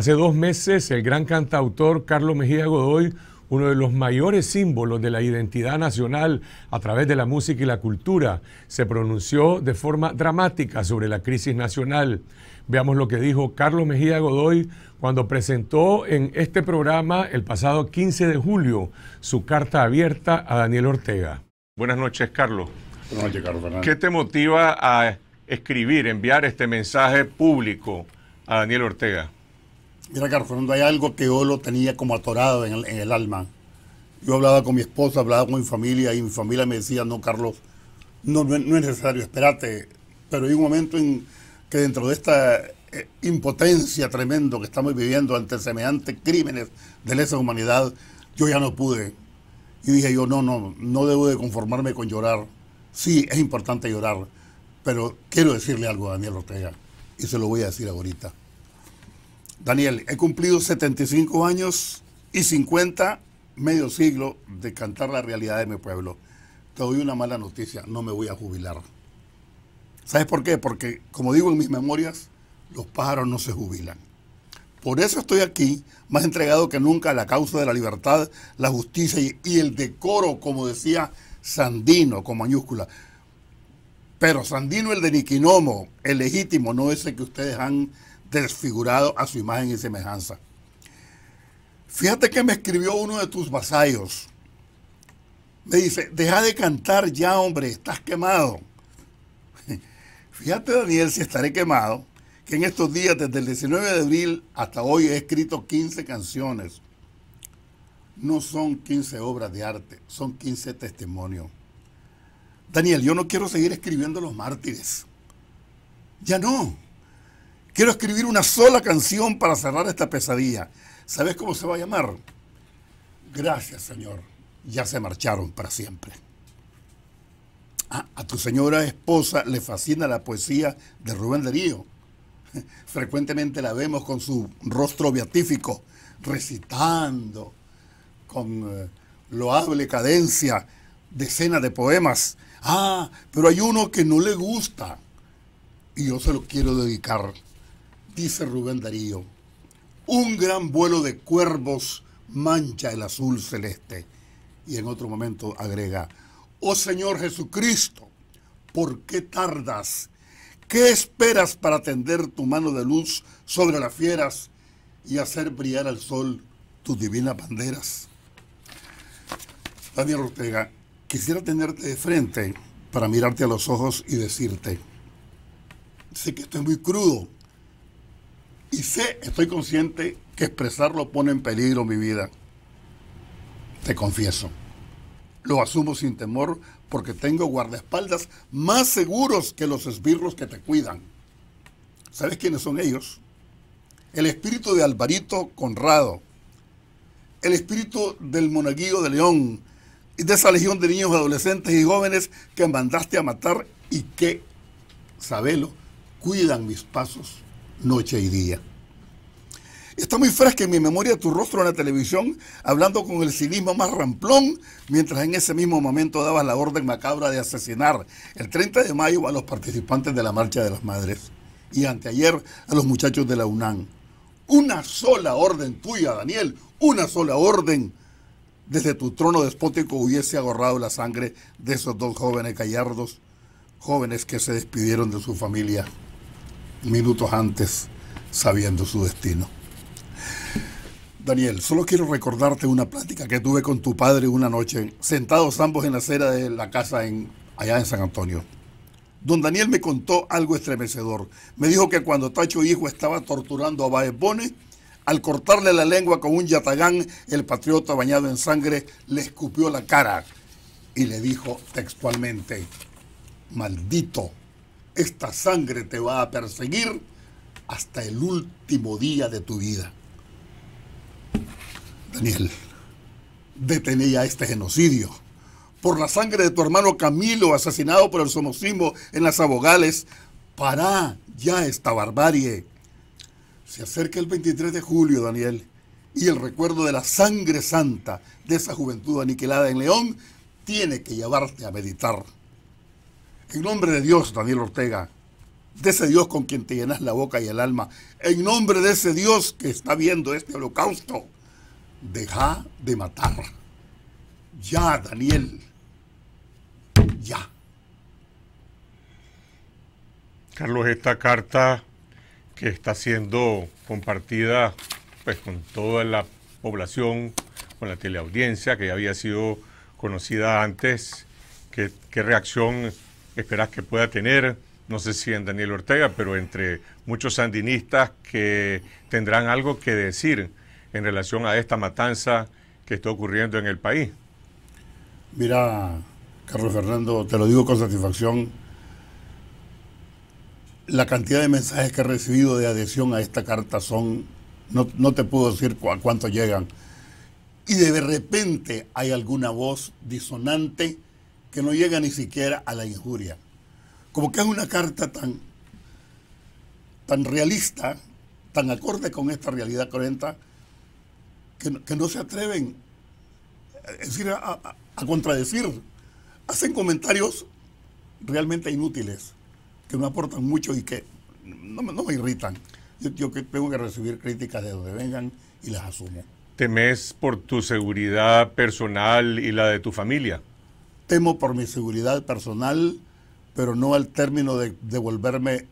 Hace dos meses, el gran cantautor Carlos Mejía Godoy, uno de los mayores símbolos de la identidad nacional a través de la música y la cultura, se pronunció de forma dramática sobre la crisis nacional. Veamos lo que dijo Carlos Mejía Godoy cuando presentó en este programa el pasado 15 de julio su carta abierta a Daniel Ortega. Buenas noches, Carlos. Buenas noches, Carlos ¿Qué te motiva a escribir, enviar este mensaje público a Daniel Ortega? Mira, Carlos hay algo que yo lo tenía como atorado en el, alma. Yo hablaba con mi esposa, hablaba con mi familia y mi familia me decía, no, Carlos, no, es necesario, espérate. Pero hay un momento en que dentro de esta eh, impotencia tremendo que estamos viviendo ante semejantes crímenes de lesa humanidad, yo ya no pude. Y dije yo, no, no, no debo de conformarme con llorar. Sí, es importante llorar, pero quiero decirle algo a Daniel Ortega y se lo voy a decir ahorita. Daniel, he cumplido 75 años y 50, medio siglo de cantar la realidad de mi pueblo. Te doy una mala noticia, no me voy a jubilar. ¿Sabes por qué? Porque, como digo en mis memorias, los pájaros no se jubilan. Por eso estoy aquí, más entregado que nunca a la causa de la libertad, la justicia y el decoro, como decía Sandino, con mayúscula. Pero Sandino el de Niquinomo, el legítimo, no ese que ustedes han desfigurado a su imagen y semejanza. Fíjate que me escribió uno de tus vasallos. Me dice, deja de cantar ya, hombre, estás quemado. Fíjate, Daniel, si estaré quemado, que en estos días, desde el 19 de abril hasta hoy, he escrito 15 canciones. No son 15 obras de arte, son 15 testimonios. Daniel, yo no quiero seguir escribiendo los mártires. Ya no. Quiero escribir una sola canción para cerrar esta pesadilla. ¿Sabes cómo se va a llamar? Gracias, Señor. Ya se marcharon para siempre. Ah, a tu señora esposa le fascina la poesía de Rubén Darío. Frecuentemente la vemos con su rostro beatífico, recitando con eh, loable cadencia decenas de poemas. Ah, pero hay uno que no le gusta y yo se lo quiero dedicar dice Rubén Darío, un gran vuelo de cuervos mancha el azul celeste. Y en otro momento agrega, oh Señor Jesucristo, ¿por qué tardas? ¿Qué esperas para tender tu mano de luz sobre las fieras y hacer brillar al sol tus divinas banderas? Daniel Ortega, quisiera tenerte de frente para mirarte a los ojos y decirte, sé que esto es muy crudo, y sé, estoy consciente que expresarlo pone en peligro mi vida. Te confieso. Lo asumo sin temor porque tengo guardaespaldas más seguros que los esbirros que te cuidan. ¿Sabes quiénes son ellos? El espíritu de Alvarito Conrado, el espíritu del monaguillo de León y de esa legión de niños, adolescentes y jóvenes que mandaste a matar y que, sabelo, cuidan mis pasos noche y día. Está muy fresca en mi memoria tu rostro en la televisión, hablando con el cinismo más ramplón, mientras en ese mismo momento dabas la orden macabra de asesinar el 30 de mayo a los participantes de la Marcha de las Madres y anteayer a los muchachos de la UNAM. Una sola orden tuya, Daniel, una sola orden desde tu trono despótico hubiese agarrado la sangre de esos dos jóvenes gallardos, jóvenes que se despidieron de su familia minutos antes sabiendo su destino. Daniel, solo quiero recordarte una plática que tuve con tu padre una noche, sentados ambos en la acera de la casa en, allá en San Antonio. Don Daniel me contó algo estremecedor. Me dijo que cuando Tacho Hijo estaba torturando a Baez al cortarle la lengua con un yatagán, el patriota bañado en sangre le escupió la cara y le dijo textualmente, maldito esta sangre te va a perseguir hasta el último día de tu vida. Daniel, detenía este genocidio. Por la sangre de tu hermano Camilo, asesinado por el somocismo en las abogales, pará ya esta barbarie. Se acerca el 23 de julio, Daniel, y el recuerdo de la sangre santa de esa juventud aniquilada en León tiene que llevarte a meditar. En nombre de Dios, Daniel Ortega, de ese Dios con quien te llenas la boca y el alma, en nombre de ese Dios que está viendo este holocausto, deja de matar. Ya, Daniel. Ya. Carlos, esta carta que está siendo compartida pues, con toda la población, con la teleaudiencia, que ya había sido conocida antes, ¿qué, qué reacción esperas que pueda tener, no sé si en Daniel Ortega, pero entre muchos sandinistas que tendrán algo que decir en relación a esta matanza que está ocurriendo en el país. Mira, Carlos Fernando, te lo digo con satisfacción, la cantidad de mensajes que he recibido de adhesión a esta carta son, no, te puedo decir cu cuántos llegan, y de repente hay alguna voz disonante que no llega ni siquiera a la injuria. Como que es una carta tan, tan realista, tan acorde con esta realidad corriente que, no se atreven a, contradecir. Hacen comentarios realmente inútiles, que no aportan mucho y que no, no me irritan. Yo, yo, tengo que recibir críticas de donde vengan y las asumo. ¿Temes por tu seguridad personal y la de tu familia? temo por mi seguridad personal, pero no al término de, volverme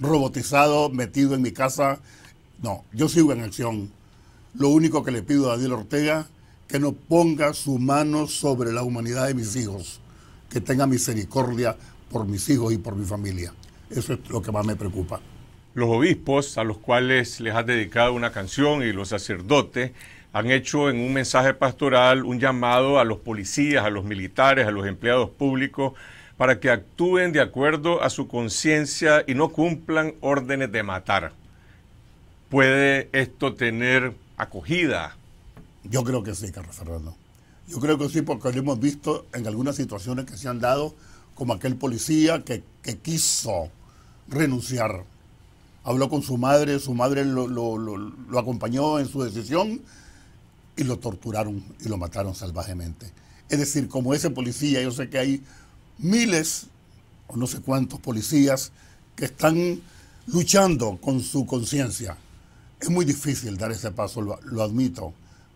robotizado, metido en mi casa. No, yo sigo en acción. Lo único que le pido a Daniel Ortega, que no ponga su mano sobre la humanidad de mis hijos, que tenga misericordia por mis hijos y por mi familia. Eso es lo que más me preocupa. Los obispos a los cuales les has dedicado una canción y los sacerdotes han hecho en un mensaje pastoral un llamado a los policías, a los militares, a los empleados públicos, para que actúen de acuerdo a su conciencia y no cumplan órdenes de matar. ¿Puede esto tener acogida? Yo creo que sí, Carlos Fernando. Yo creo que sí, porque lo hemos visto en algunas situaciones que se han dado, como aquel policía que, quiso renunciar. Habló con su madre, su madre lo acompañó en su decisión y lo torturaron y lo mataron salvajemente. Es decir, como ese policía, yo sé que hay miles o no sé cuántos policías que están luchando con su conciencia. Es muy difícil dar ese paso, lo, admito,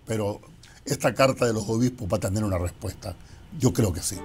pero esta carta de los obispos va a tener una respuesta. Yo creo que sí.